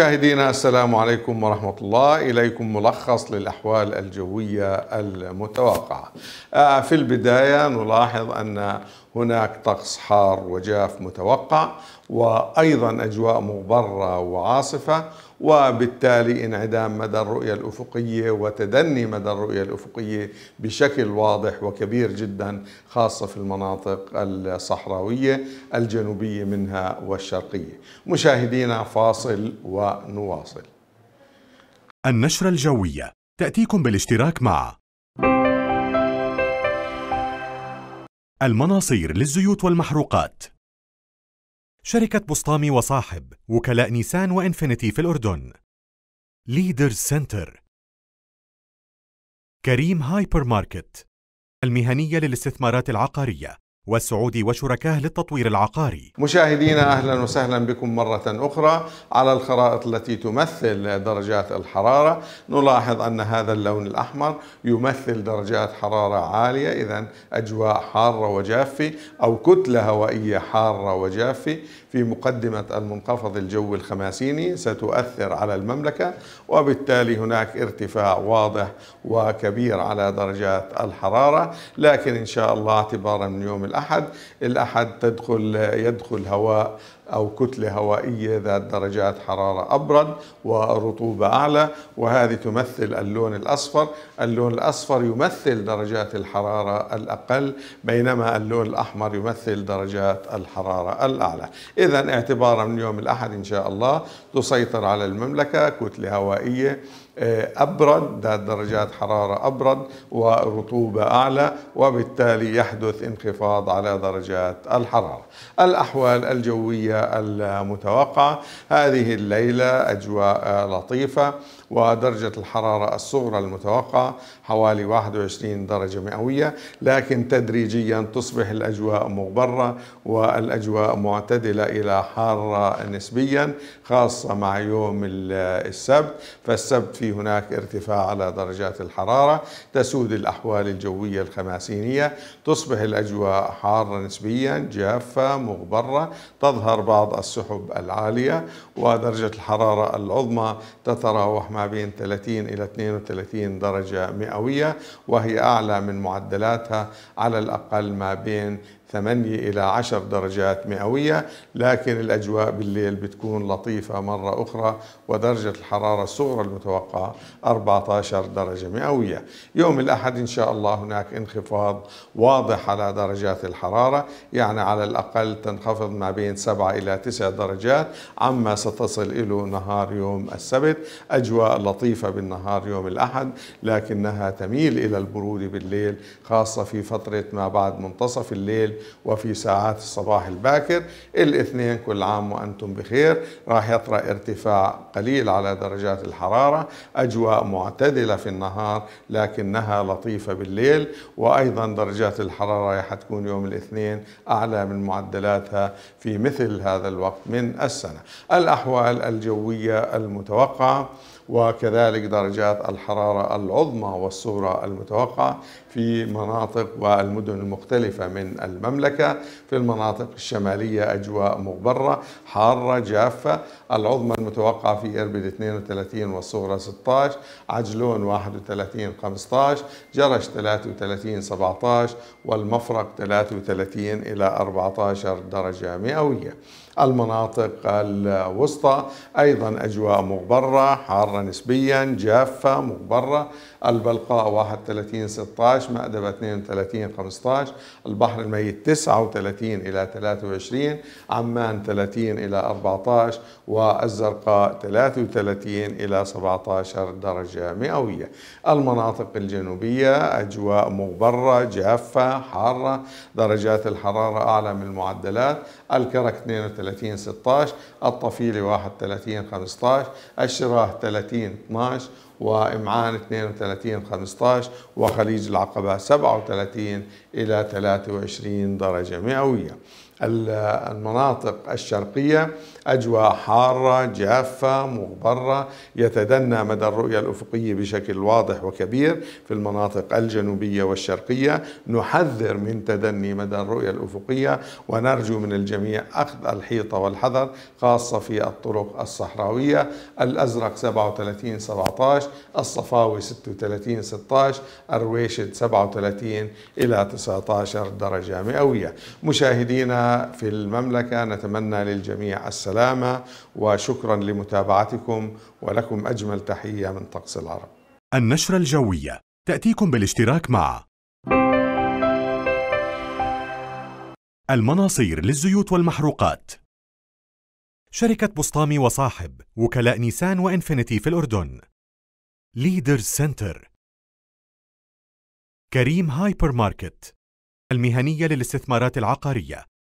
مشاهدينا السلام عليكم ورحمة الله إليكم ملخص للأحوال الجوية المتوقعة آه، في البداية نلاحظ أن هناك طقس حار وجاف متوقع وأيضا أجواء مغبرة وعاصفة وبالتالي انعدام مدى الرؤية الأفقية وتدني مدى الرؤية الأفقية بشكل واضح وكبير جدا خاصة في المناطق الصحراوية الجنوبية منها والشرقية مشاهدينا فاصل ونواصل النشرة الجوية تأتيكم بالاشتراك مع المناصير للزيوت والمحروقات شركة بسطامي وصاحب وكلاء نيسان وإنفينيتي في الأردن ليدرز سنتر كريم هايبر ماركت المهنية للاستثمارات العقارية والسعودي وشركاه للتطوير العقاري مشاهدينا أهلا وسهلا بكم مرة أخرى على الخرائط التي تمثل درجات الحرارة نلاحظ أن هذا اللون الأحمر يمثل درجات حرارة عالية إذا أجواء حارة وجافة أو كتلة هوائية حارة وجافة في مقدمة المنخفض الجوي الخماسيني ستؤثر على المملكة وبالتالي هناك ارتفاع واضح وكبير على درجات الحرارة لكن إن شاء الله اعتبارا من يوم الأحد الأحد تدخل يدخل هواء أو كتلة هوائية ذات درجات حرارة أبرد ورطوبة أعلى وهذه تمثل اللون الأصفر اللون الأصفر يمثل درجات الحرارة الأقل بينما اللون الأحمر يمثل درجات الحرارة الأعلى إذا اعتبارا من يوم الأحد إن شاء الله تسيطر على المملكة كتلة هوائية آه، أبرد ذات درجات حرارة أبرد ورطوبة أعلى وبالتالي يحدث انخفاض على درجات الحرارة الأحوال الجوية المتوقعة هذه الليلة أجواء لطيفة ودرجة الحرارة الصغرى المتوقعة حوالي 21 درجة مئوية لكن تدريجيا تصبح الأجواء مغبرة والأجواء معتدلة إلى حارة نسبيا خاصة مع يوم السبت فالسبت في هناك ارتفاع على درجات الحرارة تسود الأحوال الجوية الخماسينية تصبح الأجواء حارة نسبيا جافة مغبرة تظهر بعض السحب العالية ودرجة الحرارة العظمى تتراوح ما ما بين 30 إلى 32 درجة مئوية وهي أعلى من معدلاتها على الأقل ما بين 8 إلى 10 درجات مئوية لكن الأجواء بالليل بتكون لطيفة مرة أخرى ودرجة الحرارة الصغرى المتوقعة 14 درجة مئوية يوم الأحد إن شاء الله هناك انخفاض واضح على درجات الحرارة يعني على الأقل تنخفض ما بين 7 إلى 9 درجات عما ستصل إلى نهار يوم السبت أجواء لطيفة بالنهار يوم الأحد لكنها تميل إلى البرودة بالليل خاصة في فترة ما بعد منتصف الليل وفي ساعات الصباح الباكر الاثنين كل عام وأنتم بخير راح يطرأ ارتفاع قليل على درجات الحرارة أجواء معتدلة في النهار لكنها لطيفة بالليل وأيضا درجات الحرارة راح تكون يوم الاثنين أعلى من معدلاتها في مثل هذا الوقت من السنة الأحوال الجوية المتوقعة وكذلك درجات الحرارة العظمى والصورة المتوقعة في مناطق والمدن المختلفة من البلد المملكة في المناطق الشمالية أجواء مغبرة حارة جافة العظمى المتوقعة في إربد 32 والصغرى 16 عجلون 31 15 جرش 33 17 والمفرق 33 إلى 14 درجة مئوية المناطق الوسطى أيضا أجواء مغبرة حارة نسبيا جافة مغبرة البلقاء 31 16 مأدبة 32 15 البحر الميت 39 إلى 23 عمان 30 إلى 14 والزرقاء 33 إلى 17 درجة مئوية المناطق الجنوبية أجواء مغبرة جافة حارة درجات الحرارة أعلى من المعدلات الكرك 32 16 الطفيلة 31 15 الشراه 30 12 وإمعان 32 15 وخليج العقبة 37 إلى 23 درجة مئوية المناطق الشرقية أجواء حارة جافة مغبرة يتدنى مدى الرؤية الأفقية بشكل واضح وكبير في المناطق الجنوبية والشرقية نحذر من تدني مدى الرؤية الأفقية ونرجو من الجميع أخذ الحيطة والحذر خاصة في الطرق الصحراوية الأزرق 37 17 الصفاوي 36 16 الرويشد 37 إلى 19 درجة مئوية مشاهدينا في المملكة نتمنى للجميع السلامة وشكرا لمتابعتكم ولكم أجمل تحية من طقس العرب النشرة الجوية تأتيكم بالاشتراك مع المناصير للزيوت والمحروقات شركة بسطامي وصاحب وكلاء نيسان وإنفينيتي في الأردن ليدر سنتر كريم هايبر ماركت المهنية للاستثمارات العقارية